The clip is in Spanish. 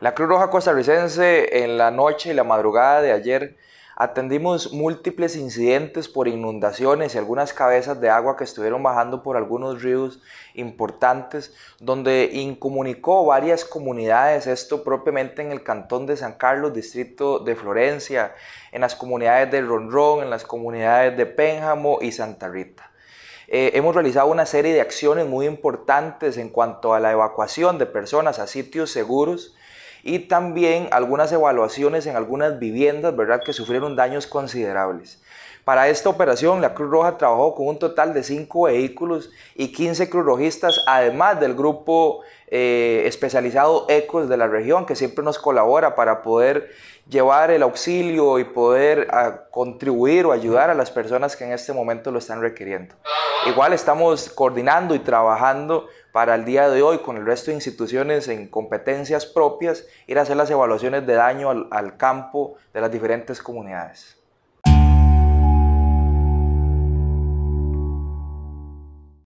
La Cruz Roja Costarricense en la noche y la madrugada de ayer atendimos múltiples incidentes por inundaciones y algunas cabezas de agua que estuvieron bajando por algunos ríos importantes, donde incomunicó varias comunidades, esto propiamente en el cantón de San Carlos, distrito de Florencia, en las comunidades de Ronrón, en las comunidades de Pénjamo y Santa Rita. Eh, hemos realizado una serie de acciones muy importantes en cuanto a la evacuación de personas a sitios seguros y también algunas evaluaciones en algunas viviendas, ¿verdad?, que sufrieron daños considerables. Para esta operación, la Cruz Roja trabajó con un total de cinco vehículos y 15 cruzrojistas, además del grupo eh, especializado ECOS de la región, que siempre nos colabora para poder llevar el auxilio y poder ah, contribuir o ayudar a las personas que en este momento lo están requiriendo. Igual estamos coordinando y trabajando para el día de hoy con el resto de instituciones en competencias propias, ir a hacer las evaluaciones de daño al, al campo de las diferentes comunidades.